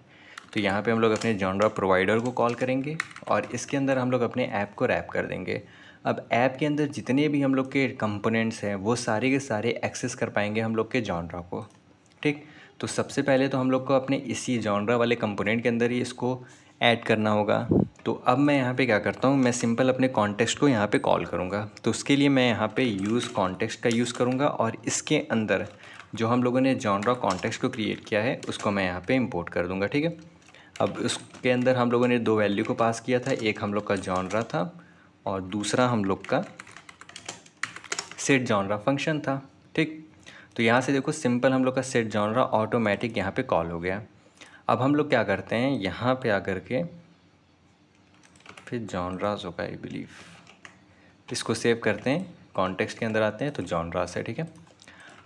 तो यहाँ पे हम लोग अपने जॉनरा प्रोवाइडर को कॉल करेंगे और इसके अंदर हम लोग अपने ऐप को रैप कर देंगे अब ऐप के अंदर जितने भी हम लोग के कंपोनेंट्स हैं वो सारे के सारे एक्सेस कर पाएंगे हम लोग के जॉनरा को ठीक तो सबसे पहले तो हम लोग को अपने इसी जॉनरा वाले कंपोनेंट के अंदर ही इसको ऐड करना होगा तो अब मैं यहाँ पे क्या करता हूँ मैं सिंपल अपने कॉन्टेक्स्ट को यहाँ पे कॉल करूँगा तो उसके लिए मैं यहाँ पे यूज़ कॉन्टेक्स्ट का यूज़ करूँगा और इसके अंदर जो हम लोगों ने जॉनरा कॉन्टेक्स्ट को क्रिएट किया है उसको मैं यहाँ पे इंपोर्ट कर दूँगा ठीक है अब उसके अंदर हम लोगों ने दो वैल्यू को पास किया था एक हम लोग का जॉनरा था और दूसरा हम लोग का सेट जॉनरा फंक्शन था ठीक तो यहाँ से देखो सिंपल हम लोग का सेट जॉनरा ऑटोमेटिक यहाँ पे कॉल हो गया अब हम लोग क्या करते हैं यहाँ पे आकर के फिर जॉनराज होगा आई बिलीव इसको सेव करते हैं कॉन्टेक्स्ट के अंदर आते हैं तो जॉनराज है ठीक है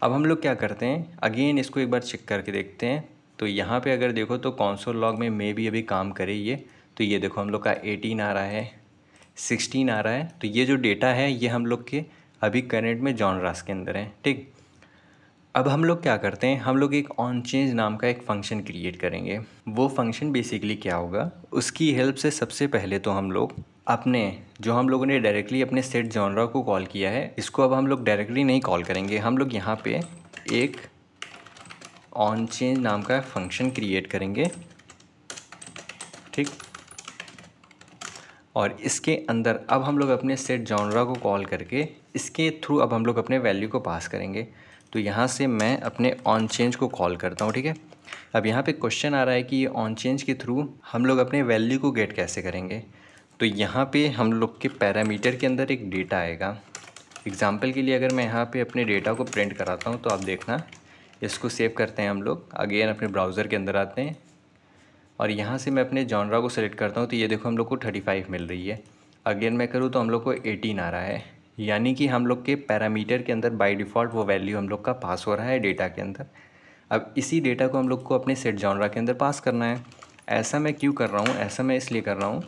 अब हम लोग क्या करते हैं अगेन इसको एक बार चेक करके देखते हैं तो यहाँ पे अगर देखो तो कौनसोल लॉग में मे भी अभी काम करे ये तो ये देखो हम लोग का एटीन आ रहा है सिक्सटीन आ रहा है तो ये जो डेटा है ये हम लोग के अभी करेंट में जॉनरास के अंदर है ठीक अब हम लोग क्या करते हैं हम लोग एक ऑन चेंज नाम का एक फंक्शन क्रिएट करेंगे वो फंक्शन बेसिकली क्या होगा उसकी हेल्प से सबसे पहले तो हम लोग अपने जो हम लोगों ने डायरेक्टली अपने सेट जॉनरा को कॉल किया है इसको अब हम लोग डायरेक्टली नहीं कॉल करेंगे हम लोग यहाँ पे एक ऑन चेंज नाम का फंक्शन क्रिएट करेंगे ठीक और इसके अंदर अब हम लोग अपने सेट जॉनरा को कॉल करके इसके थ्रू अब हम लोग अपने वैल्यू को पास करेंगे तो यहाँ से मैं अपने ऑन चेंज को कॉल करता हूँ ठीक है अब यहाँ पे क्वेश्चन आ रहा है कि ये ऑन चेंज के थ्रू हम लोग अपने वैल्यू को गेट कैसे करेंगे तो यहाँ पे हम लोग के पैरामीटर के अंदर एक डेटा आएगा एग्ज़ाम्पल के लिए अगर मैं यहाँ पे अपने डेटा को प्रिंट कराता हूँ तो आप देखना इसको सेव करते हैं हम लोग अगेन अपने ब्राउज़र के अंदर आते हैं और यहाँ से मैं अपने जॉनरा को सेलेक्ट करता हूँ तो ये देखो हम लोग को थर्टी फाइव मिल रही है अगेन मैं करूँ तो हम लोग को एटीन आ रहा है यानी कि हम लोग के पैरामीटर के अंदर बाई डिफ़ॉल्ट वो वैल्यू हम लोग का पास हो रहा है डेटा के अंदर अब इसी डेटा को हम लोग को अपने सेट जॉनरा के अंदर पास करना है ऐसा मैं क्यों कर रहा हूँ ऐसा मैं इसलिए कर रहा हूँ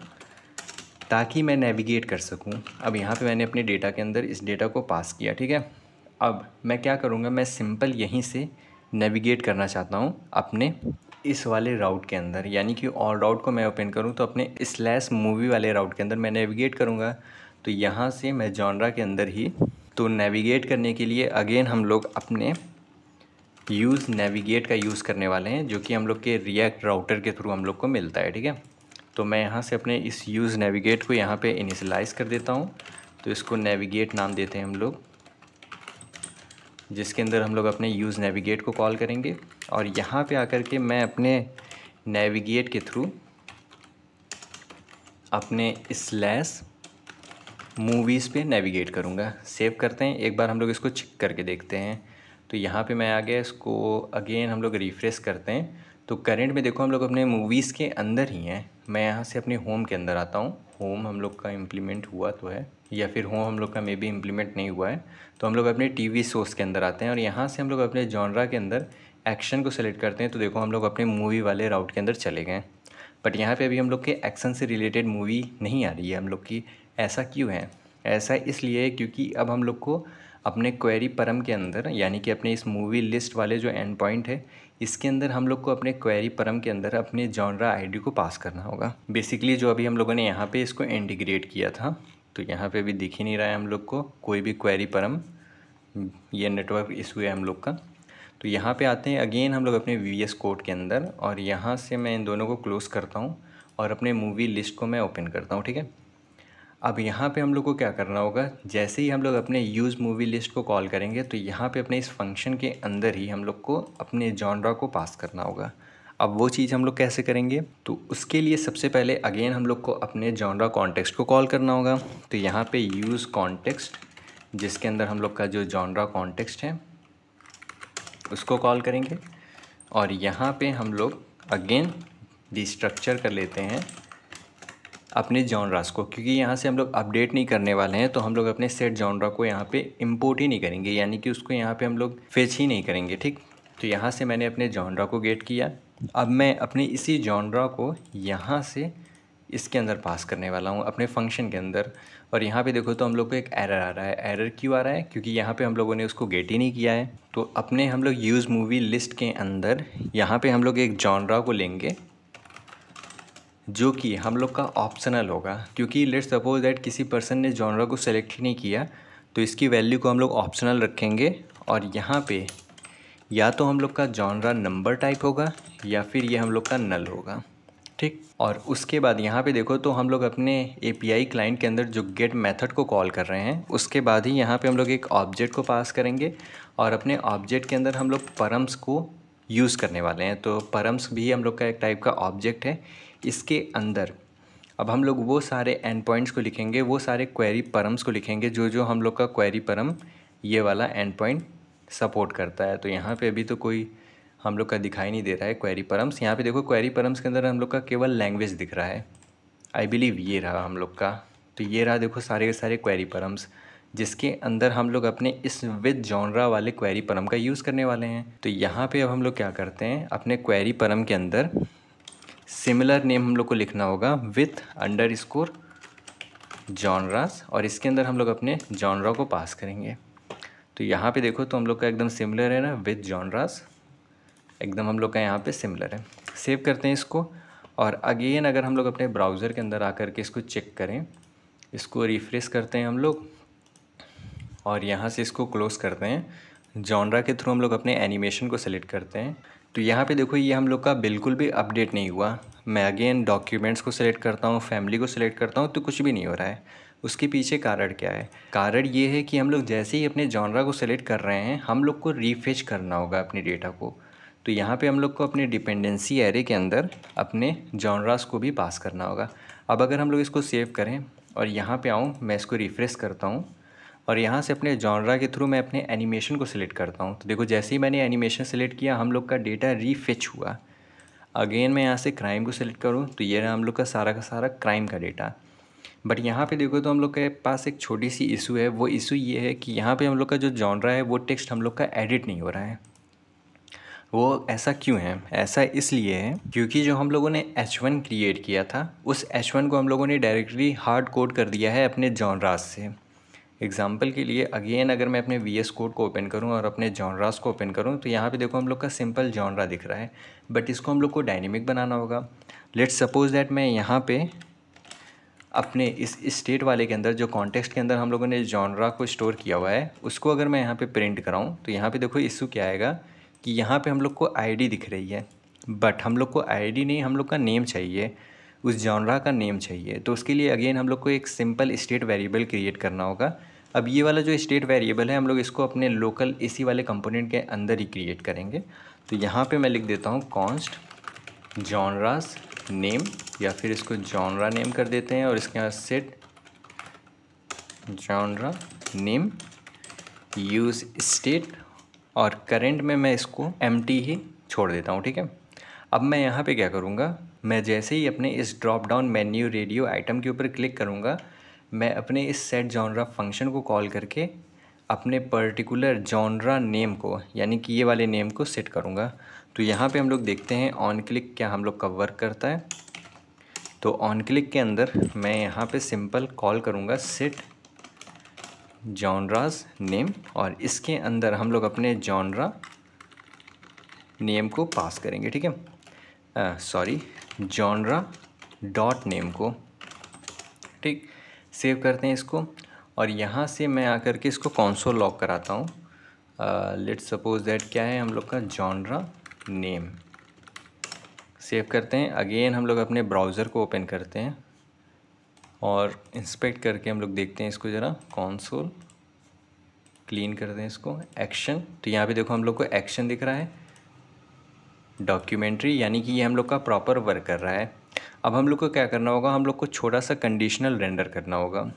ताकि मैं नेविगेट कर सकूँ अब यहाँ पे मैंने अपने डेटा के अंदर इस डेटा को पास किया ठीक है अब मैं क्या करूँगा मैं सिंपल यहीं से नेविगेट करना चाहता हूँ अपने इस वाले राउट के अंदर यानी कि और राउट को मैं ओपन करूँ तो अपने स्लैश मूवी वाले राउट के अंदर मैं नेविगेट करूँगा तो यहाँ से मैं जॉनरा के अंदर ही तो नेविगेट करने के लिए अगेन हम लोग अपने यूज़ नेविगेट का यूज़ करने वाले हैं जो कि हम लोग के रिएक्ट राउटर के थ्रू हम लोग को मिलता है ठीक है तो मैं यहाँ से अपने इस यूज़ नेविगेट को यहाँ पे इनिशलाइज कर देता हूँ तो इसको नेविगेट नाम देते हैं हम लोग जिसके अंदर हम लोग अपने यूज़ नेविगेट को कॉल करेंगे और यहाँ पे आकर के मैं अपने नेविगेट के थ्रू अपने स्लैस मूवीज़ पे नेविगेट करूँगा सेव करते हैं एक बार हम लोग इसको चेक करके देखते हैं तो यहाँ पे मैं आ गया इसको अगेन हम लोग रिफ़्रेश करते हैं तो करंट में देखो हम लोग अपने मूवीज़ के अंदर ही हैं मैं यहाँ से अपने होम के अंदर आता हूँ होम हम लोग का इम्प्लीमेंट हुआ तो है या फिर होम हम लोग का मे बी इम्प्लीमेंट नहीं हुआ है तो हम लोग अपने टी वी के अंदर आते हैं और यहाँ से हम लोग अपने जॉनरा के अंदर एक्शन को सेलेक्ट करते हैं तो देखो हम लोग अपने मूवी वाले राउट के अंदर चले गए बट यहाँ पे अभी हम लोग के एक्शन से रिलेटेड मूवी नहीं आ रही है हम लोग की ऐसा क्यों है ऐसा इसलिए क्योंकि अब हम लोग को अपने क्वेरी परम के अंदर यानी कि अपने इस मूवी लिस्ट वाले जो एंड पॉइंट है इसके अंदर हम लोग को अपने क्वेरी परम के अंदर अपने जॉनरा आईडी को पास करना होगा बेसिकली जो अभी हम लोगों ने यहाँ पे इसको इंटीग्रेट किया था तो यहाँ पे भी दिख ही नहीं रहा है हम लोग को कोई भी क्वेरी परम ये नेटवर्क इशू है हम लोग का तो यहाँ पर आते हैं अगेन हम लोग अपने वी एस कोड के अंदर और यहाँ से मैं इन दोनों को क्लोज़ करता हूँ और अपने मूवी लिस्ट को मैं ओपन करता हूँ ठीक है अब यहाँ पे हम लोग को क्या करना होगा जैसे ही हम लोग अपने यूज़ मूवी लिस्ट को कॉल करेंगे तो यहाँ पे अपने इस फंक्शन के अंदर ही हम लोग को अपने जॉनरा को पास करना होगा अब वो चीज़ हम लोग कैसे करेंगे तो उसके लिए सबसे पहले अगेन हम लोग को अपने जॉनरा कॉन्टेक्स्ट को कॉल करना होगा तो यहाँ पर यूज़ कॉन्टेक्स्ट जिसके अंदर हम लोग का जो जॉनरा कॉन्टेक्स्ट है उसको कॉल करेंगे और यहाँ पर हम लोग अगेन डिस्ट्रक्चर कर लेते हैं अपने जॉनरास को क्योंकि यहाँ से हम लोग अपडेट नहीं करने वाले हैं तो हम लोग अपने सेट जॉनरा को यहाँ पे इंपोर्ट ही नहीं करेंगे यानी कि उसको यहाँ पे हम लोग फेच ही नहीं करेंगे ठीक तो यहाँ से मैंने अपने जॉनरा को गेट किया अब मैं अपने इसी जॉनरा को यहाँ से इसके अंदर पास करने वाला हूँ अपने फंक्शन के अंदर और यहाँ पे देखो तो हम लोग को एक एरर आ रहा है एरर क्यों आ रहा है क्योंकि यहाँ पे हम लोगों ने उसको गेट ही नहीं किया है तो अपने हम लोग यूज़ मूवी लिस्ट के अंदर यहाँ पे हम लोग एक जॉनरा को लेंगे जो कि हम लोग का ऑप्शनल होगा क्योंकि लेट सपोज दैट किसी पर्सन ने जॉनरा को सेलेक्ट ही नहीं किया तो इसकी वैल्यू को हम लोग ऑप्शनल रखेंगे और यहाँ पे या तो हम लोग का जॉनरा नंबर टाइप होगा या फिर ये हम लोग का नल होगा ठीक और उसके बाद यहाँ पे देखो तो हम लोग अपने ए क्लाइंट के अंदर जो गेट मेथड को कॉल कर रहे हैं उसके बाद ही यहाँ पे हम लोग एक ऑब्जेक्ट को पास करेंगे और अपने ऑब्जेक्ट के अंदर हम लोग परम्स को यूज़ करने वाले हैं तो परम्स भी हम लोग का एक टाइप का ऑब्जेक्ट है इसके अंदर अब हम लोग वो सारे एंड पॉइंट्स को लिखेंगे वो सारे क्वेरी परम्स को लिखेंगे जो जो हम लोग का क्वेरी परम ये वाला एंड पॉइंट सपोर्ट करता है तो यहाँ पे अभी तो कोई हम लोग का दिखाई नहीं दे रहा है क्वेरी परम्स यहाँ पे देखो क्वेरी परम्स के अंदर हम लोग का केवल लैंग्वेज दिख रहा है आई बिलीव ये रहा हम लोग का तो ये रहा देखो सारे के सारे क्वेरी परम्स जिसके अंदर हम लोग अपने इस विद जॉनरा वाले क्वेरी परम का यूज़ करने वाले हैं तो यहाँ पे अब हम लोग क्या करते हैं अपने क्वेरी परम के अंदर सिमिलर नेम हम लोग को लिखना होगा विथ अंडर स्कोर जॉनरास और इसके अंदर हम लोग अपने जॉनरा को पास करेंगे तो यहाँ पे देखो तो हम लोग का एकदम सिमिलर है ना विथ जॉनरास एकदम हम लोग का यहाँ पे सिमिलर है सेव करते हैं इसको और अगेन अगर हम लोग अपने ब्राउज़र के अंदर आकर के इसको चेक करें इसको रिफ्रेश करते हैं हम लोग और यहाँ से इसको क्लोज़ करते हैं जॉनरा के थ्रू हम लोग अपने एनिमेशन को सेलेक्ट करते हैं तो यहाँ पे देखो ये हम लोग का बिल्कुल भी अपडेट नहीं हुआ मैं अगेन डॉक्यूमेंट्स को सिलेक्ट करता हूँ फैमिली को सिलेक्ट करता हूँ तो कुछ भी नहीं हो रहा है उसके पीछे कारण क्या है कारण ये है कि हम लोग जैसे ही अपने जॉनरा को सिलेक्ट कर रहे हैं हम लोग को रीफेच करना होगा अपने डेटा को तो यहाँ पे हम लोग को अपने डिपेंडेंसी एरे के अंदर अपने जॉनरास को भी पास करना होगा अब अगर हम लोग इसको सेव करें और यहाँ पे आऊँ मैं इसको रिफ़्रेश करता हूँ और यहाँ से अपने जॉनरा के थ्रू मैं अपने एनिमेशन को सिलेक्ट करता हूँ तो देखो जैसे ही मैंने एनिमेशन सेलेक्ट किया हम लोग का डेटा रीफिच हुआ अगेन मैं यहाँ से क्राइम को सिलेक्ट करूँ तो ये रहा हम लोग का सारा का सारा क्राइम का डेटा बट यहाँ पे देखो तो हम लोग के पास एक छोटी सी इशू है वो इशू ये है कि यहाँ पे हम लोग का जो जॉनरा है वो टेक्स्ट हम लोग का एडिट नहीं हो रहा है वो ऐसा क्यों है ऐसा इसलिए है क्योंकि जो हम लोगों ने एच वन क्रिएट किया था उस एच वन को हम लोगों ने डायरेक्टली हार्ड कोड कर दिया है अपने जॉनराज से एग्जाम्पल के लिए अगेन अगर मैं अपने वी एस कोड को ओपन करूँ और अपने जॉनरास को ओपन करूँ तो यहाँ पे देखो हम लोग का सिंपल जॉनरा दिख रहा है बट इसको हम लोग को डायनेमिक बनाना होगा लेट्स सपोज दैट मैं यहाँ पे अपने इस स्टेट वाले के अंदर जो कॉन्टेक्स्ट के अंदर हम लोगों ने जॉनरा को स्टोर किया हुआ है उसको अगर मैं यहाँ पर प्रिंट कराऊँ तो यहाँ पर देखो इशू क्या आएगा कि यहाँ पर हम लोग को आई दिख रही है बट हम लोग को आई नहीं हम लोग का नेम चाहिए उस जॉनरा का नेम चाहिए तो उसके लिए अगेन हम लोग को एक सिंपल स्टेट वेरिएबल क्रिएट करना होगा अब ये वाला जो स्टेट वेरिएबल है हम लोग इसको अपने लोकल इसी वाले कंपोनेंट के अंदर ही क्रिएट करेंगे तो यहाँ पे मैं लिख देता हूँ कॉन्स्ट जॉनरास नेम या फिर इसको जॉनरा नेम कर देते हैं और इसके यहाँ set genre name use state और करेंट में मैं इसको एम ही छोड़ देता हूँ ठीक है अब मैं यहाँ पर क्या करूँगा मैं जैसे ही अपने इस drop down menu radio item के ऊपर क्लिक करूँगा मैं अपने इस सेट जॉनरा फंक्शन को कॉल करके अपने पर्टिकुलर जॉनरा नेम को यानी कि ये वाले नेम को सेट करूँगा तो यहाँ पे हम लोग देखते हैं ऑन क्लिक क्या हम लोग का वर्क करता है तो ऑन क्लिक के अंदर मैं यहाँ पे सिंपल कॉल करूँगा सेट जॉनराज नेम और इसके अंदर हम लोग अपने जॉनरा नेम को पास करेंगे ठीक है सॉरी जॉनरा डॉट नेम को ठीक सेव करते हैं इसको और यहाँ से मैं आकर के इसको कौनसोल लॉक कराता हूँ लेट सपोज दैट क्या है हम लोग का जॉनरा नेम सेव करते हैं अगेन हम लोग अपने ब्राउज़र को ओपन करते हैं और इंस्पेक्ट करके हम लोग देखते हैं इसको ज़रा कौनसोल क्लीन कर दें इसको एक्शन तो यहाँ पे देखो हम लोग को एक्शन दिख रहा है डॉक्यूमेंट्री यानी कि ये हम लोग का प्रॉपर वर्क कर रहा है अब हम लोग को क्या करना होगा हम लोग को छोटा सा कंडीशनल रेंडर करना होगा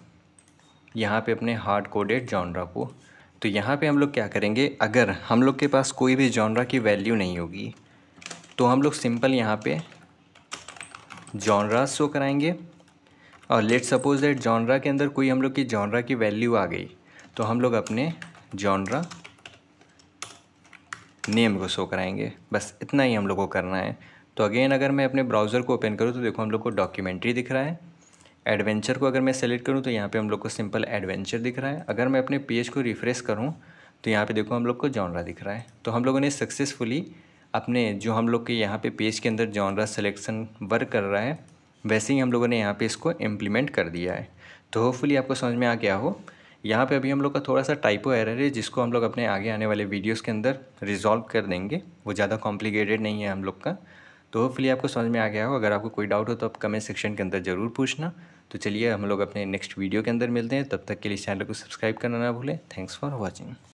यहाँ पे अपने हार्ड कोडेड जॉनरा को तो यहाँ पे हम लोग क्या करेंगे अगर हम लोग के पास कोई भी जॉनरा की वैल्यू नहीं होगी तो हम लोग सिंपल यहाँ पे जॉनरा शो कराएंगे और लेट सपोज दैट जॉनरा के अंदर कोई हम लोग की जॉनरा की वैल्यू आ गई तो हम लोग अपने जॉनरा नेम को शो कराएंगे बस इतना ही हम लोग को करना है तो अगेन अगर मैं अपने ब्राउज़र को ओपन करूँ तो देखो हम लोग को डॉक्यूमेंट्री दिख रहा है एडवेंचर को अगर मैं सेलेक्ट करूँ तो यहाँ पे हम लोग को सिंपल एडवेंचर दिख रहा है अगर मैं अपने पेज को रिफ़्रेश करूँ तो यहाँ पे देखो हम लोग को जॉनरा दिख रहा है तो हम लोगों ने सक्सेसफुली अपने जो हम लोग के यहाँ पे पेज के अंदर जॉनरा सिलेक्शन वर्क कर रहा है वैसे ही हम लोगों ने यहाँ पे इसको इम्प्लीमेंट कर दिया है तो होपफुली आपको समझ में आ गया हो यहाँ पे अभी हम लोग का थोड़ा सा टाइपो एरर है जिसको हम लोग अपने आगे आने वाले वीडियोस के अंदर रिजॉल्व कर देंगे वो ज़्यादा कॉम्प्लिकेटेड नहीं है हम लोग का तो होपफुली आपको समझ में आ गया हो अगर आपको कोई डाउट हो तो आप कमेंट सेक्शन के अंदर ज़रूर पूछना तो चलिए हम लोग अपने नेक्स्ट वीडियो के अंदर मिलते हैं तब तक के लिए चैनल को सब्सक्राइब करना ना भूलें थैंक्स फॉर वॉचिंग